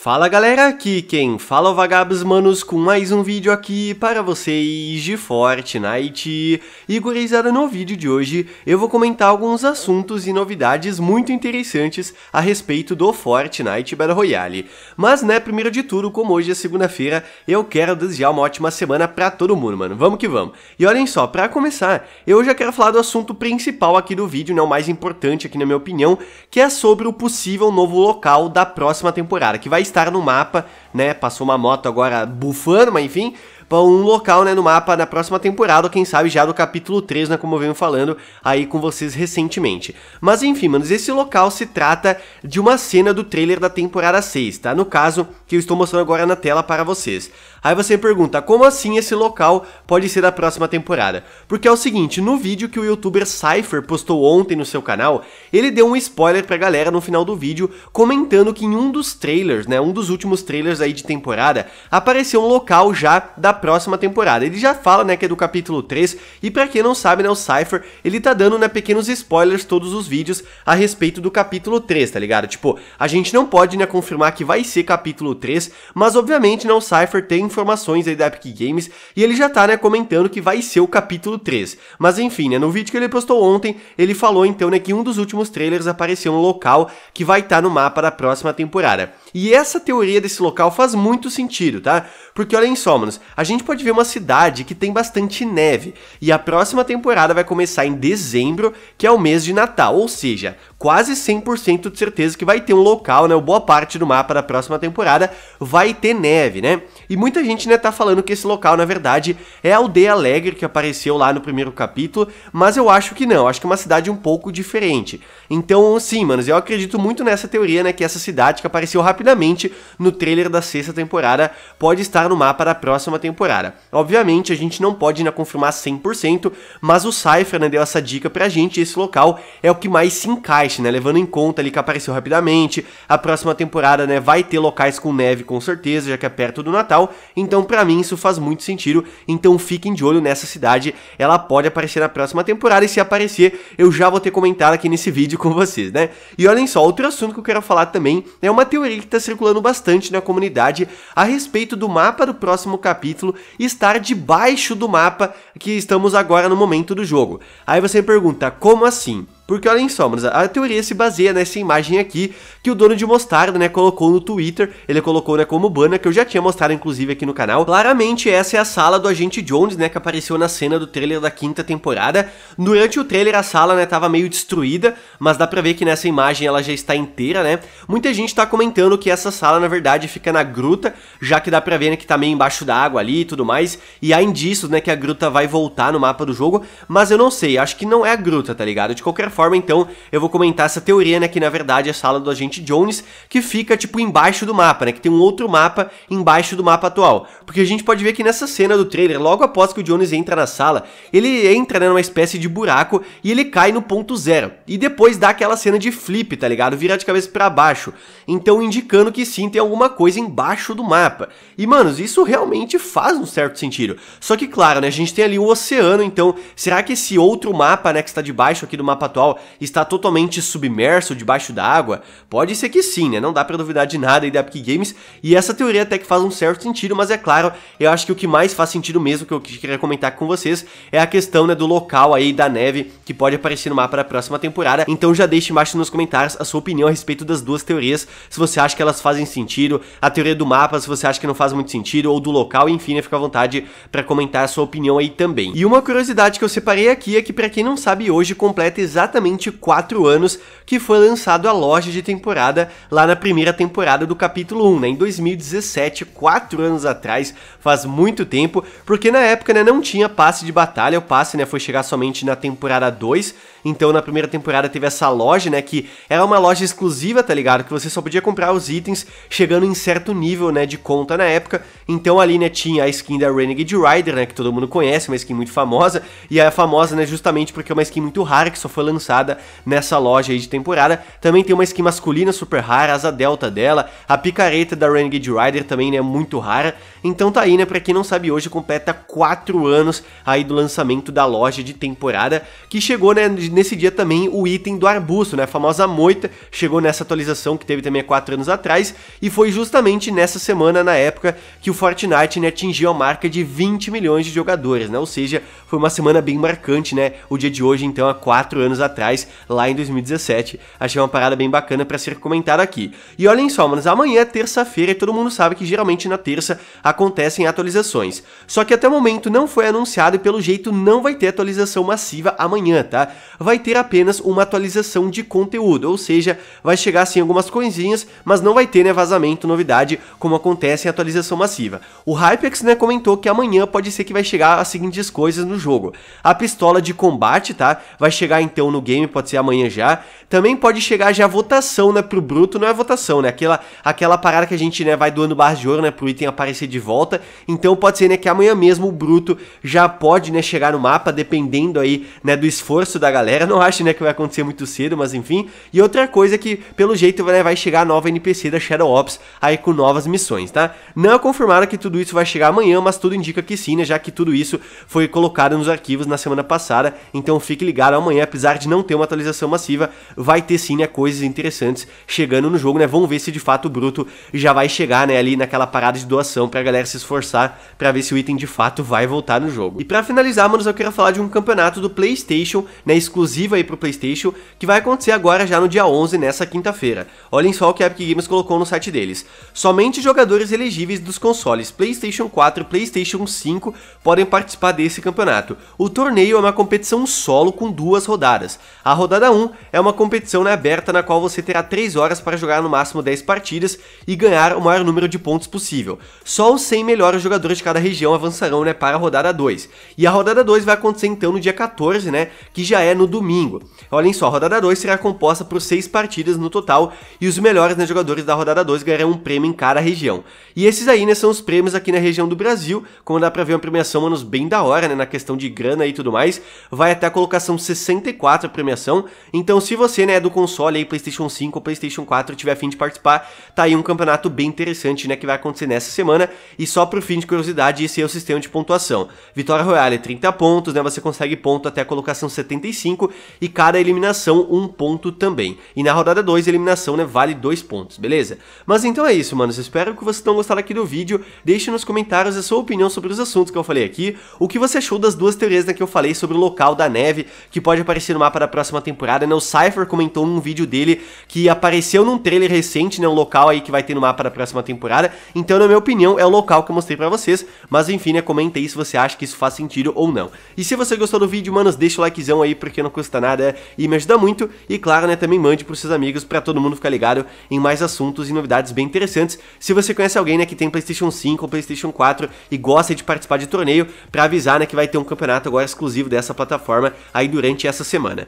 Fala galera, aqui quem fala é o Vagabos Manos com mais um vídeo aqui para vocês de Fortnite. E gurizada, no vídeo de hoje eu vou comentar alguns assuntos e novidades muito interessantes a respeito do Fortnite Battle Royale. Mas né, primeiro de tudo, como hoje é segunda-feira, eu quero desejar uma ótima semana para todo mundo, mano. Vamos que vamos. E olhem só, para começar, eu já quero falar do assunto principal aqui do vídeo, né, o mais importante aqui na minha opinião, que é sobre o possível novo local da próxima temporada, que vai estar no mapa, né? Passou uma moto agora bufando, mas enfim, para um local né, no mapa na próxima temporada, ou quem sabe já do capítulo 3, né, como eu venho falando aí com vocês recentemente. Mas enfim, manos, esse local se trata de uma cena do trailer da temporada 6, tá? No caso, que eu estou mostrando agora na tela para vocês. Aí você pergunta, como assim esse local pode ser da próxima temporada? Porque é o seguinte, no vídeo que o youtuber Cypher postou ontem no seu canal, ele deu um spoiler pra galera no final do vídeo, comentando que em um dos trailers, né, um dos últimos trailers aí de temporada, apareceu um local já da próxima temporada. Ele já fala, né, que é do capítulo 3, e para quem não sabe, né, o Cypher, ele tá dando, né, pequenos spoilers todos os vídeos a respeito do capítulo 3, tá ligado? Tipo, a gente não pode, né, confirmar que vai ser capítulo 3, mas obviamente, né, o Cypher tem informações aí da Epic Games, e ele já tá, né, comentando que vai ser o capítulo 3. Mas enfim, né, no vídeo que ele postou ontem, ele falou, então, né, que um dos últimos trailers apareceu um local que vai estar tá no mapa da próxima temporada. E essa teoria desse local faz muito sentido, tá? Porque olhem só, manos, a gente pode ver uma cidade que tem bastante neve, e a próxima temporada vai começar em dezembro, que é o mês de Natal, ou seja, quase 100% de certeza que vai ter um local, né, boa parte do mapa da próxima temporada vai ter neve, né? E muita gente, né, tá falando que esse local, na verdade, é a Aldeia Alegre que apareceu lá no primeiro capítulo, mas eu acho que não, acho que é uma cidade um pouco diferente. Então, sim, manos, eu acredito muito nessa teoria, né, que é essa cidade que apareceu rapidamente rapidamente no trailer da sexta temporada, pode estar no mapa da próxima temporada. Obviamente, a gente não pode ainda confirmar 100%, mas o Cypher né, deu essa dica pra gente, esse local é o que mais se encaixa, né, levando em conta ali que apareceu rapidamente, a próxima temporada né, vai ter locais com neve com certeza, já que é perto do Natal, então para mim isso faz muito sentido, então fiquem de olho nessa cidade, ela pode aparecer na próxima temporada e se aparecer, eu já vou ter comentado aqui nesse vídeo com vocês, né? E olhem só, outro assunto que eu quero falar também é uma teoria que está circulando bastante na comunidade a respeito do mapa do próximo capítulo estar debaixo do mapa que estamos agora no momento do jogo. Aí você me pergunta, como assim? Porque olhem só, mas a teoria se baseia nessa imagem aqui que o dono de mostarda, né, colocou no Twitter. Ele colocou, né, como banner, que eu já tinha mostrado inclusive aqui no canal. Claramente essa é a sala do agente Jones, né, que apareceu na cena do trailer da quinta temporada. Durante o trailer a sala, né, tava meio destruída, mas dá pra ver que nessa imagem ela já está inteira, né? Muita gente tá comentando que essa sala, na verdade, fica na gruta, já que dá pra ver né, que tá meio embaixo da água ali e tudo mais, e há indícios, né, que a gruta vai voltar no mapa do jogo, mas eu não sei, acho que não é a gruta, tá ligado? De qualquer forma, então, eu vou comentar essa teoria, né, que na verdade é a sala do agente Jones, que fica, tipo, embaixo do mapa, né, que tem um outro mapa embaixo do mapa atual. Porque a gente pode ver que nessa cena do trailer, logo após que o Jones entra na sala, ele entra, né, numa espécie de buraco e ele cai no ponto zero. E depois dá aquela cena de flip, tá ligado? Virar de cabeça para baixo. Então, indicando que sim, tem alguma coisa embaixo do mapa. E, manos, isso realmente faz um certo sentido. Só que, claro, né, a gente tem ali o um oceano, então, será que esse outro mapa, né, que está debaixo aqui do mapa atual, pessoal está totalmente submerso debaixo d'água? Pode ser que sim, né? Não dá para duvidar de nada aí da Epic Games, e essa teoria até que faz um certo sentido, mas é claro, eu acho que o que mais faz sentido mesmo, que eu queria comentar com vocês, é a questão né, do local aí da neve que pode aparecer no mapa da próxima temporada. Então já deixe embaixo nos comentários a sua opinião a respeito das duas teorias, se você acha que elas fazem sentido, a teoria do mapa, se você acha que não faz muito sentido, ou do local, enfim, né, fica à vontade para comentar a sua opinião aí também. E uma curiosidade que eu separei aqui é que, para quem não sabe, hoje completa exatamente exatamente 4 anos que foi lançado a loja de temporada lá na primeira temporada do capítulo 1, né? Em 2017, 4 anos atrás, faz muito tempo, porque na época né, não tinha passe de batalha, o passe né, foi chegar somente na temporada 2, então na primeira temporada teve essa loja, né, que era uma loja exclusiva, tá ligado? Que você só podia comprar os itens chegando em certo nível, né, de conta na época. Então ali, né, tinha a skin da Renegade Rider, né, que todo mundo conhece, uma skin muito famosa, e é famosa, né, justamente porque é uma skin muito rara que só foi lançada lançada nessa loja aí de temporada. Também tem uma skin masculina super rara, asa delta dela, a picareta da Renegade Rider também, né, muito rara. Então tá aí, né, pra quem não sabe, hoje completa 4 anos aí do lançamento da loja de temporada, que chegou, né, nesse dia também o item do arbusto, né, a famosa moita, chegou nessa atualização que teve também há 4 anos atrás, e foi justamente nessa semana, na época, que o Fortnite, né, atingiu a marca de 20 milhões de jogadores, né, ou seja, foi uma semana bem marcante, né, o dia de hoje, então, há 4 anos atrás atrás, lá em 2017. Achei uma parada bem bacana para ser comentada aqui. E olhem só, manos, amanhã é terça-feira e todo mundo sabe que geralmente na terça acontecem atualizações. Só que até o momento não foi anunciado e pelo jeito não vai ter atualização massiva amanhã, tá? Vai ter apenas uma atualização de conteúdo, ou seja, vai chegar assim algumas coisinhas, mas não vai ter né, vazamento, novidade, como acontece em atualização massiva. O Hypex né, comentou que amanhã pode ser que vai chegar as seguintes coisas no jogo. A pistola de combate, tá? Vai chegar então no no game, pode ser amanhã já. Também pode chegar já a votação, né, pro bruto, não é votação, né, aquela, aquela parada que a gente, né, vai doando barras de ouro, né, pro item aparecer de volta. Então pode ser, né, que amanhã mesmo o bruto já pode, né, chegar no mapa, dependendo aí, né, do esforço da galera. Não acho, né, que vai acontecer muito cedo, mas enfim. E outra coisa é que, pelo jeito, né, vai chegar a nova NPC da Shadow Ops aí com novas missões, tá? Não é confirmado que tudo isso vai chegar amanhã, mas tudo indica que sim, né, já que tudo isso foi colocado nos arquivos na semana passada. Então fique ligado, amanhã, apesar de não ter uma atualização massiva, vai ter sim, né, coisas interessantes chegando no jogo, né? Vamos ver se de fato o bruto já vai chegar, né, ali naquela parada de doação pra galera se esforçar para ver se o item de fato vai voltar no jogo. E para finalizar, manos, eu quero falar de um campeonato do PlayStation, né, exclusivo aí pro PlayStation, que vai acontecer agora já no dia 11, nessa quinta-feira. Olhem só o que a Epic Games colocou no site deles. Somente jogadores elegíveis dos consoles PlayStation 4 e PlayStation 5 podem participar desse campeonato. O torneio é uma competição solo com duas rodadas, a rodada 1 é uma competição né, aberta na qual você terá 3 horas para jogar no máximo 10 partidas e ganhar o maior número de pontos possível. Só os 100 melhores jogadores de cada região avançarão né, para a rodada 2. E a rodada 2 vai acontecer então no dia 14, né, que já é no domingo. Olhem só, a rodada 2 será composta por 6 partidas no total e os melhores né, jogadores da rodada 2 ganharão um prêmio em cada região. E esses aí né, são os prêmios aqui na região do Brasil, como dá para ver é uma premiação, manos, bem da hora, né, na questão de grana e tudo mais. Vai até a colocação 64 premiação. Então, se você, né, é do console aí, PlayStation 5 ou PlayStation 4, tiver fim de participar, tá aí um campeonato bem interessante, né, que vai acontecer nessa semana. E só pro fim de curiosidade, esse é o sistema de pontuação. Vitória Royale, 30 pontos, né, você consegue ponto até a colocação 75 e cada eliminação, um ponto também. E na rodada 2, eliminação, né, vale dois pontos, beleza? Mas então é isso, manos, espero que vocês tenham gostado aqui do vídeo. Deixe nos comentários a sua opinião sobre os assuntos que eu falei aqui, o que você achou das duas teorias né, que eu falei sobre o local da neve, que pode aparecer no mapa para a próxima temporada, né? O Cypher comentou num vídeo dele que apareceu num trailer recente, né? Um local aí que vai ter no mapa da próxima temporada. Então, na minha opinião, é o local que eu mostrei para vocês. Mas enfim, né? Comenta aí se você acha que isso faz sentido ou não. E se você gostou do vídeo, manos, deixa o likezão aí porque não custa nada e me ajuda muito. E claro, né? Também mande pros seus amigos para todo mundo ficar ligado em mais assuntos e novidades bem interessantes. Se você conhece alguém, né? Que tem PlayStation 5 ou PlayStation 4 e gosta de participar de torneio, para avisar, né? Que vai ter um campeonato agora exclusivo dessa plataforma aí durante essa semana.